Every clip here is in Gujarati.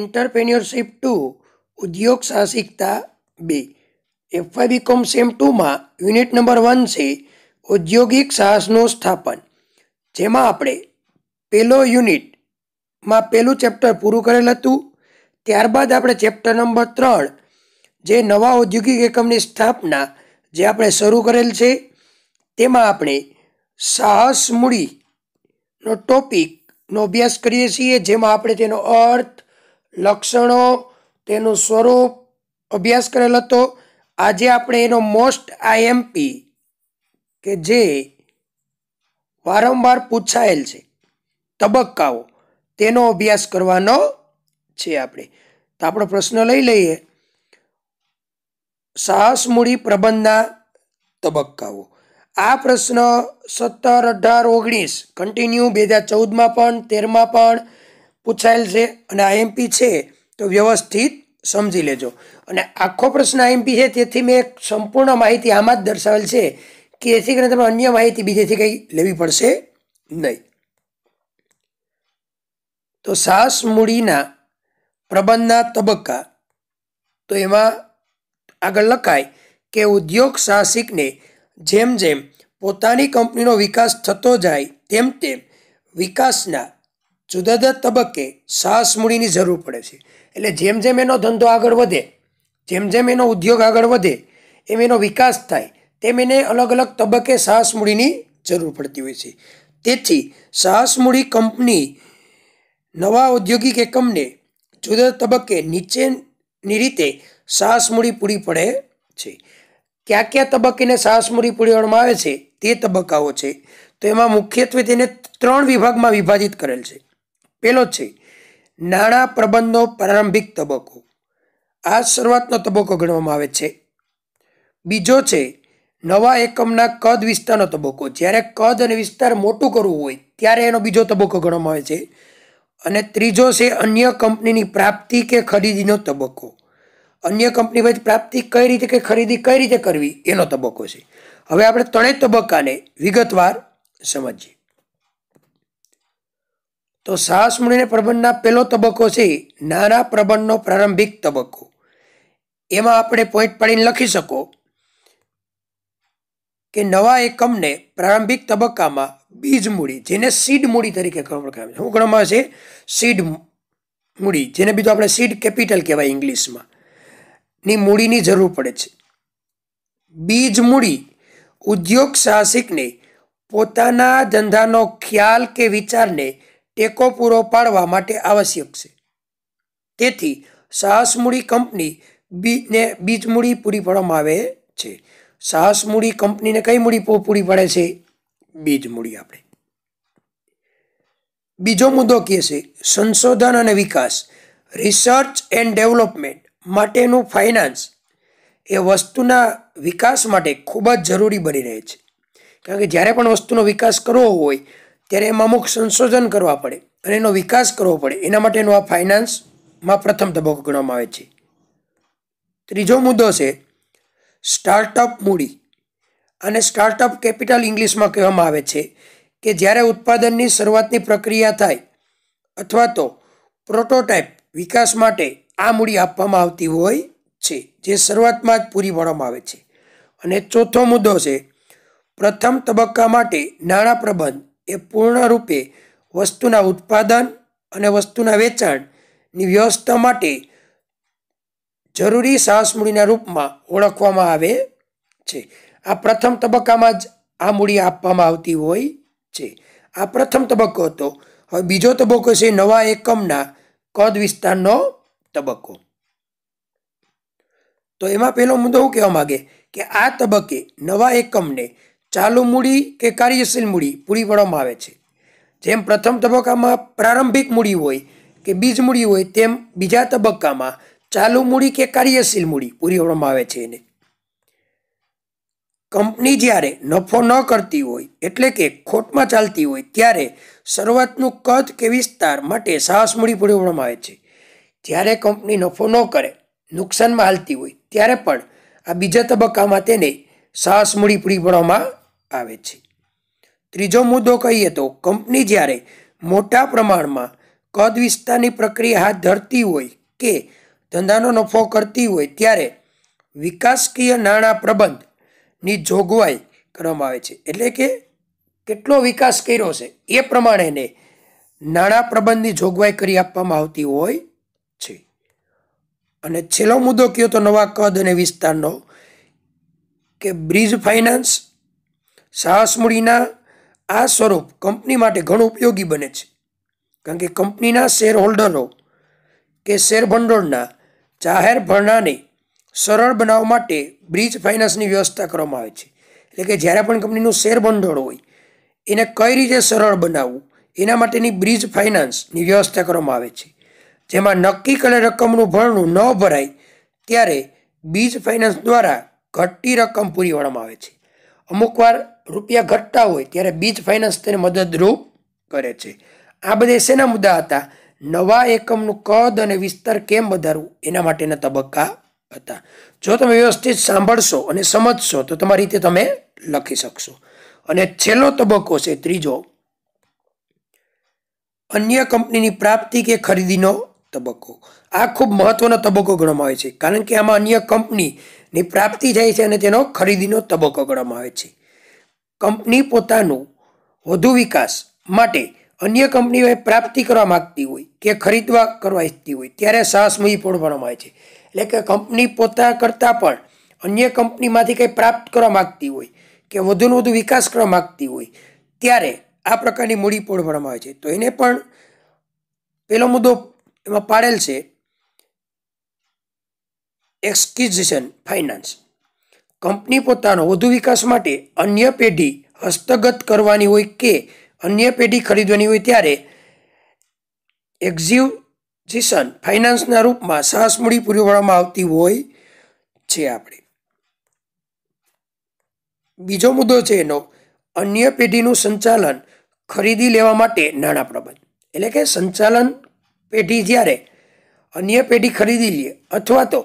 એન્ટરપ્રેન્યોરશિપ ટુ ઉદ્યોગ સાહસિકતા બે એફઆઈ બીકોમ સેમ ટુમાં યુનિટ નંબર વન છે ઔદ્યોગિક સાહસનું સ્થાપન જેમાં આપણે પહેલો યુનિટમાં પહેલું ચેપ્ટર પૂરું કરેલ હતું ત્યારબાદ આપણે ચેપ્ટર નંબર ત્રણ જે નવા ઔદ્યોગિક એકમની સ્થાપના જે આપણે શરૂ કરેલ છે તેમાં આપણે સાહસ મૂડીનો ટોપિકનો અભ્યાસ કરીએ છીએ જેમાં આપણે તેનો અર્થ લક્ષણો તેનું સ્વરૂપ અભ્યાસ કરેલ હતો આજે આપણે એનો મોસ્ટ આઈએમપી કે જે વારંવાર પૂછાયેલ છે તબક્કાઓ તેનો અભ્યાસ કરવાનો છે આપણે તો આપણો પ્રશ્ન લઈ લઈએ સાહસ મૂડી પ્રબંધના તબક્કાઓ આ પ્રશ્ન સત્તર અઢાર ઓગણીસ કન્ટિન્યુ બે હજાર ચૌદમાં પણ તેરમાં પણ પૂછાયેલ છે અને આઈએમપી છે તો વ્યવસ્થિત સમજી લેજો અને આખો પ્રશ્ન આઈએમપી છે તેથી મેં એક સંપૂર્ણ માહિતી આમાં જ દર્શાવેલ છે કે એથી કરીને તમે અન્ય માહિતી બીજેથી કંઈ લેવી પડશે નહીં તો સાસ મૂડીના પ્રબંધના તબક્કા તો એમાં આગળ લખાય કે ઉદ્યોગ સાહસિકને જેમ જેમ પોતાની કંપનીનો વિકાસ થતો જાય તેમ તેમ વિકાસના જુદા જુદા તબક્કે સાસ મૂડીની જરૂર પડે છે એટલે જેમ જેમ એનો ધંધો આગળ વધે જેમ જેમ એનો ઉદ્યોગ આગળ વધે એમ એનો વિકાસ થાય તેમ એને અલગ અલગ તબક્કે સાસ મૂડીની જરૂર પડતી હોય છે તેથી સાહસ મૂડી કંપની નવા ઔદ્યોગિક એકમને જુદા તબક્કે નીચેની રીતે સાસ મૂડી પૂરી પડે છે ક્યાં કયા તબક્કેને સાસ મૂડી પૂરવામાં આવે છે તે તબક્કાઓ છે તો એમાં મુખ્યત્વે તેને ત્રણ વિભાગમાં વિભાજિત કરેલ છે પહેલો છે નાણાં પ્રબંધનો પ્રારંભિક તબક્કો આ શરૂઆતનો તબક્કો ગણવામાં આવે છે બીજો છે નવા એકમના કદ વિસ્તારનો તબક્કો જ્યારે કદ અને વિસ્તાર મોટું કરવું હોય ત્યારે એનો બીજો તબક્કો ગણવામાં આવે છે અને ત્રીજો છે અન્ય કંપનીની પ્રાપ્તિ કે ખરીદીનો તબક્કો અન્ય કંપની વચ્ચે પ્રાપ્તિ કઈ રીતે કે ખરીદી કઈ રીતે કરવી એનો તબક્કો છે હવે આપણે ત્રણેય તબક્કાને વિગતવાર સમજીએ તો સાહસ મૂડીને પ્રબંધના પહેલો તબક્કો છે નાના પ્રબંધનો પ્રારંભિક તબક્કો એમાં આપણે પોઈન્ટ પાડીને લખી શકો કે નવા એકમને પ્રારંભિક તબક્કામાં બીજ મૂડી જેને સીડ મૂડી તરીકે ઓળખાય શું ગણવામાં છે સીડ મૂડી જેને બીજું આપણે સીડ કેપિટલ કહેવાય ઇંગ્લિશમાં ની મૂડીની જરૂર પડે છે બીજ મૂડી ઉદ્યોગ સાહસિકને પોતાના ધંધાનો ખ્યાલ કે વિચારને ટેકો પૂરો પાડવા માટે આવશ્યક છે તેથી સાહસમૂડી કંપની બીને બીજ મૂડી પૂરી પાડવામાં આવે છે સાહસમૂડી કંપનીને કઈ મૂડી પૂરી પાડે છે બીજ મૂડી આપણે બીજો મુદ્દો કહે છે સંશોધન અને વિકાસ રિસર્ચ એન્ડ ડેવલપમેન્ટ માટેનું ફાઇનાન્સ એ વસ્તુના વિકાસ માટે ખૂબ જ જરૂરી બની રહે છે કારણ કે જ્યારે પણ વસ્તુનો વિકાસ કરવો હોય ત્યારે એમાં અમુક સંશોધન કરવા પડે અને એનો વિકાસ કરવો પડે એના માટેનો આ ફાઇનાન્સમાં પ્રથમ તબક્કો ગણવામાં આવે છે ત્રીજો મુદ્દો છે સ્ટાર્ટઅપ મૂડી અને સ્ટાર્ટઅપ કેપિટલ ઇંગ્લિશમાં કહેવામાં આવે છે કે જ્યારે ઉત્પાદનની શરૂઆતની પ્રક્રિયા થાય અથવા તો પ્રોટોટાઇપ વિકાસ માટે આ મૂડી આપવામાં આવતી હોય છે જે શરૂઆતમાં જ પૂરી પાડવામાં આવે છે અને ચોથો મુદ્દો છે પ્રથમ તબક્કા માટે નાણાં પ્રબંધ એ પૂર્ણરૂપે વસ્તુના ઉત્પાદન અને વસ્તુના વેચાણની વ્યવસ્થા માટે જરૂરી સાહસમૂડીના રૂપમાં ઓળખવામાં આવે છે આ પ્રથમ તબક્કામાં જ આ મૂડી આપવામાં આવતી હોય છે આ પ્રથમ તબક્કો હતો હવે બીજો તબક્કો છે નવા એકમના કદ વિસ્તારનો તબક્કો તો એમાં પહેલો મુદ્દો હું કહેવા માગે કે આ તબક્કે નવા એકમને ચાલુ મૂડી કે કાર્યશીલ મૂડી પૂરી પાડવામાં આવે છે જેમ પ્રથમ તબક્કામાં પ્રારંભિક મૂડી હોય કે બીજ મૂડી હોય તેમ બીજા તબક્કામાં ચાલુ મૂડી કે કાર્યશીલ મૂડી પૂરી પાડવામાં આવે છે એને કંપની જ્યારે નફો ન કરતી હોય એટલે કે ખોટમાં ચાલતી હોય ત્યારે શરૂઆતનું કદ કે વિસ્તાર માટે સાહસ મૂડી પૂરી પાડવામાં આવે છે જ્યારે કંપની નફો ન કરે નુકસાનમાં હાલતી હોય ત્યારે પણ આ બીજા તબક્કામાં તેને સાહસ મૂડી પૂરી પાડવામાં આવે છે ત્રીજો મુદ્દો કહીએ તો કંપની જ્યારે મોટા પ્રમાણમાં કદ વિસ્તારની પ્રક્રિયા હાથ ધરતી હોય કે ધંધાનો નફો કરતી હોય ત્યારે વિકાસકીય નાણાં પ્રબંધની જોગવાઈ કરવામાં આવે છે એટલે કે કેટલો વિકાસ કર્યો છે એ પ્રમાણેને નાણાં પ્રબંધની જોગવાઈ કરી આપવામાં આવતી હોય છે અને છેલ્લો મુદ્દો કયો તો નવા કદ અને વિસ્તારનો કે બ્રિજ ફાઇનાન્સ સાહસમૂડીના આ સ્વરૂપ કંપની માટે ઘણું ઉપયોગી બને છે કારણ કે કંપનીના શેરહોલ્ડરો કે શેર ભંડોળના જાહેર ભરણાને સરળ બનાવવા માટે બ્રિજ ફાઇનાન્સની વ્યવસ્થા કરવામાં આવે છે એટલે કે જ્યારે પણ કંપનીનું શેર ભંડોળ હોય એને કઈ રીતે સરળ બનાવવું એના માટેની બ્રિજ ફાઇનાન્સની વ્યવસ્થા કરવામાં આવે છે જેમાં નક્કી કરેલ રકમનું ભરણું ન ભરાય ત્યારે બીજ ફાઇનાન્સ દ્વારા ઘટતી રકમ પૂરી પાડવામાં આવે છે અમુકવાર રૂપિયા ઘટતા હોય ત્યારે બીજ ફાઇનાન્સ તેને મદદરૂપ કરે છે આ બધા શેના મુદ્દા હતા નવા એકમનું કદ અને વિસ્તાર કેમ વધારવું એના માટેના તબક્કા હતા જો તમે વ્યવસ્થિત સાંભળશો અને સમજશો તો તમારી રીતે તમે લખી શકશો અને છેલ્લો તબક્કો છે ત્રીજો અન્ય કંપનીની પ્રાપ્તિ કે ખરીદીનો તબક્કો આ ખૂબ મહત્વનો તબક્કો ગણવામાં આવે છે કારણ કે આમાં અન્ય કંપની ની પ્રાપ્તિ થાય છે અને તેનો ખરીદીનો તબક્કો ગણવામાં આવે છે કંપની પોતાનું વધુ વિકાસ માટે અન્ય કંપનીઓએ પ્રાપ્તિ કરવા માગતી હોય કે ખરીદવા કરવા ઈચ્છતી હોય ત્યારે સાહસમયી પણ ગણવામાં આવે છે એટલે કે કંપની પોતા કરતાં પણ અન્ય કંપનીમાંથી કંઈ પ્રાપ્ત કરવા માગતી હોય કે વધુને વધુ વિકાસ કરવા માગતી હોય ત્યારે આ પ્રકારની મૂડી પોળ ભણવામાં આવે છે તો એને પણ પહેલો મુદ્દો એમાં પાડેલ છે એક્સક્વિઝિશન ફાઇનાન્સ કંપની પોતાનો વધુ વિકાસ માટે અન્ય પેઢી હસ્તગત કરવાની હોય કે અન્ય પેઢી ખરીદવાની હોય ત્યારે એક્ઝિઝિશન ફાઇનાન્સના રૂપમાં સાહસ મૂડી પૂરી પાડવામાં આવતી હોય છે આપણે બીજો મુદ્દો છે એનો અન્ય પેઢીનું સંચાલન ખરીદી લેવા માટે નાણાં પ્રબંધ એટલે કે સંચાલન પેઢી જ્યારે અન્ય પેઢી ખરીદી લે અથવા તો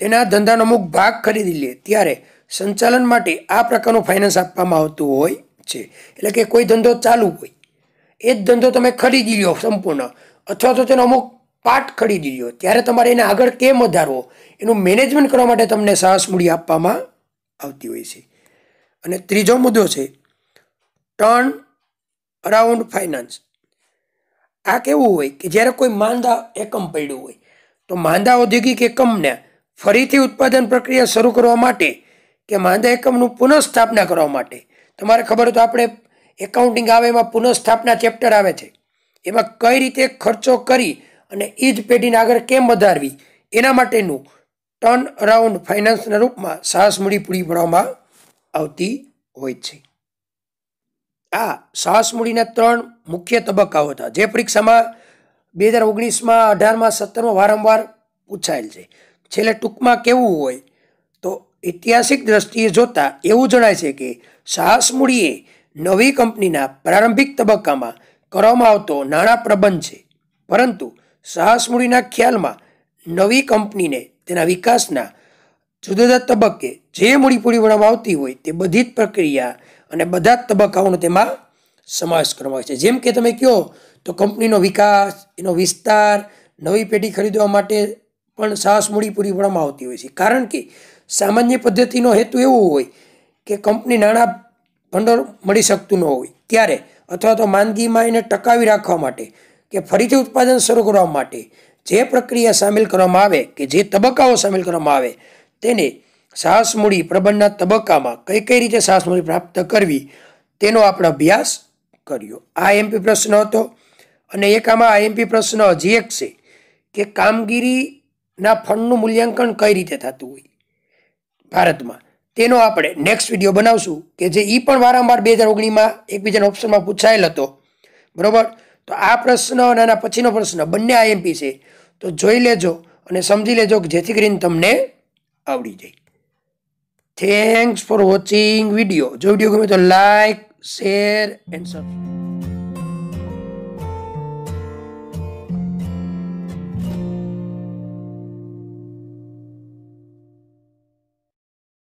તેના ધંધાનો અમુક ભાગ ખરીદી લે ત્યારે સંચાલન માટે આ પ્રકારનું ફાઇનાન્સ આપવામાં આવતું હોય છે એટલે કે કોઈ ધંધો ચાલુ હોય એ જ ધંધો તમે ખરીદી લો સંપૂર્ણ અથવા તો તેનો અમુક પાર્ટ ખરીદી લો ત્યારે તમારે એને આગળ કેમ વધારવો એનું મેનેજમેન્ટ કરવા માટે તમને સાહસ મૂડી આપવામાં આવતી હોય છે અને ત્રીજો મુદ્દો છે ટર્ન અરાઉન્ડ ફાઇનાન્સ આ કેવું હોય કે જ્યારે કોઈ માંદા એકમ પડ્યું હોય તો માંદા ઔદ્યોગિક એકમને ફરીથી ઉત્પાદન પ્રક્રિયા શરૂ કરવા માટે કે માંદા એકમનું પુનઃસ્થાપના કરવા માટે તમારે ખબર હોય તો આપણે એકાઉન્ટિંગ આવે એમાં પુનઃસ્થાપના ચેપ્ટર આવે છે એમાં કઈ રીતે ખર્ચો કરી અને એ જ પેઢીને આગળ કેમ વધારવી એના માટેનું ટર્ન અરાઉન્ડ ફાઇનાન્સના રૂપમાં સાહસ મૂડી પૂરી પાડવામાં આવતી હોય છે આ સાહસ મૂડીના ત્રણ મુખ્ય તબક્કાઓ હતા જે પરીક્ષામાં બે હજાર ઓગણીસમાં અઢારમાં સત્તરમાં વારંવાર પૂછાયેલ છે છેલ્લે ટૂંકમાં કેવું હોય તો ઐતિહાસિક દ્રષ્ટિએ જોતાં એવું જણાય છે કે સાહસ મૂડીએ નવી કંપનીના પ્રારંભિક તબક્કામાં કરવામાં આવતો નાણાં પ્રબંધ છે પરંતુ સાહસ મૂડીના ખ્યાલમાં નવી કંપનીને તેના વિકાસના જુદા જુદા તબક્કે જે મૂડી પૂરી વળવામાં આવતી હોય તે બધી જ પ્રક્રિયા અને બધા જ તબક્કાઓનો તેમાં સમાવેશ કરવામાં આવે છે જેમ કે તમે કહો તો કંપનીનો વિકાસ એનો વિસ્તાર નવી પેઢી ખરીદવા માટે પણ સાહસ મૂડી પૂરી પાડવામાં આવતી હોય છે કારણ કે સામાન્ય પદ્ધતિનો હેતુ એવો હોય કે કંપની નાણાં ભંડોળ મળી શકતું ન હોય ત્યારે અથવા તો માંદગીમાં એને ટકાવી રાખવા માટે કે ફરીથી ઉત્પાદન શરૂ કરવા માટે જે પ્રક્રિયા સામેલ કરવામાં આવે કે જે તબક્કાઓ સામેલ કરવામાં આવે તેને સાહસ મૂડી પ્રબંધના તબક્કામાં કઈ કઈ રીતે સાહસ મૂડી પ્રાપ્ત કરવી તેનો આપણે અભ્યાસ કર્યો આ એમપી પ્રશ્ન હતો અને એક આમાં આ એમપી પ્રશ્ન હજી એક છે કે કામગીરી ના ફંડનું મૂલ્યાંકન કઈ રીતે થતું હોય ભારતમાં તેનો આપણે નેક્સ્ટ વિડીયો બનાવશું કે જે એ પણ વારંવાર બે હજાર ઓગણીમાં એકબીજાના ઓપ્શનમાં પૂછાયેલ હતો બરાબર તો આ પ્રશ્ન અને આના પછીનો પ્રશ્ન બંને આઈએમપી છે તો જોઈ લેજો અને સમજી લેજો કે જેથી કરીને તમને આવડી જાય થેન્ક્સ ફોર વોચિંગ વિડીયો જો વિડીયો ગમે તો લાઈક શેર એન્ડ સબસ્ક્રાઈબ